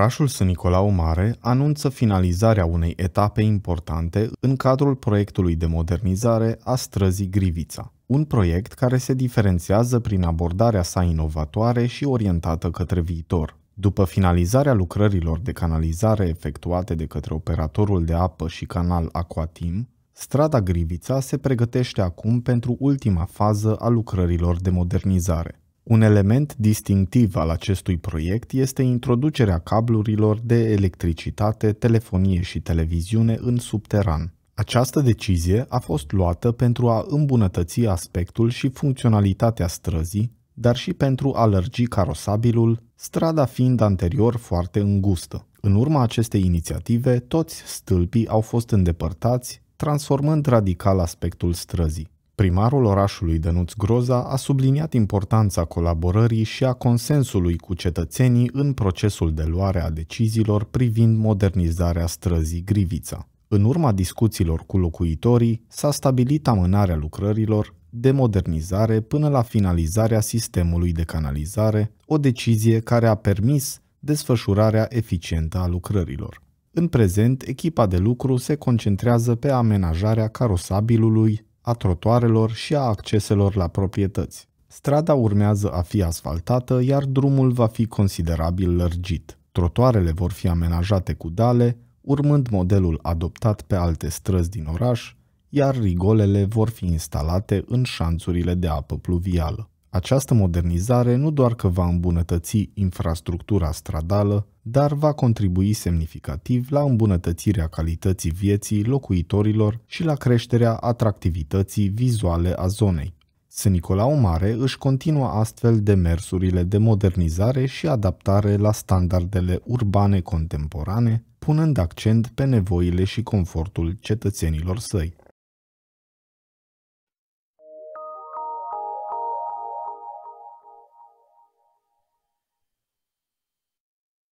Orașul Sân Nicolau Mare anunță finalizarea unei etape importante în cadrul proiectului de modernizare a străzii Grivița, un proiect care se diferențiază prin abordarea sa inovatoare și orientată către viitor. După finalizarea lucrărilor de canalizare efectuate de către operatorul de apă și canal Aquatim, strada Grivița se pregătește acum pentru ultima fază a lucrărilor de modernizare. Un element distinctiv al acestui proiect este introducerea cablurilor de electricitate, telefonie și televiziune în subteran. Această decizie a fost luată pentru a îmbunătăți aspectul și funcționalitatea străzii, dar și pentru a lărgi carosabilul, strada fiind anterior foarte îngustă. În urma acestei inițiative, toți stâlpii au fost îndepărtați, transformând radical aspectul străzii. Primarul orașului Dănuț Groza a subliniat importanța colaborării și a consensului cu cetățenii în procesul de luare a deciziilor privind modernizarea străzii Grivița. În urma discuțiilor cu locuitorii, s-a stabilit amânarea lucrărilor de modernizare până la finalizarea sistemului de canalizare, o decizie care a permis desfășurarea eficientă a lucrărilor. În prezent, echipa de lucru se concentrează pe amenajarea carosabilului, a trotuarelor și a acceselor la proprietăți. Strada urmează a fi asfaltată, iar drumul va fi considerabil lărgit. Trotuarele vor fi amenajate cu dale, urmând modelul adoptat pe alte străzi din oraș, iar rigolele vor fi instalate în șanțurile de apă pluvială. Această modernizare nu doar că va îmbunătăți infrastructura stradală, dar va contribui semnificativ la îmbunătățirea calității vieții locuitorilor și la creșterea atractivității vizuale a zonei. S. Nicolau Mare își continuă astfel demersurile de modernizare și adaptare la standardele urbane contemporane, punând accent pe nevoile și confortul cetățenilor săi.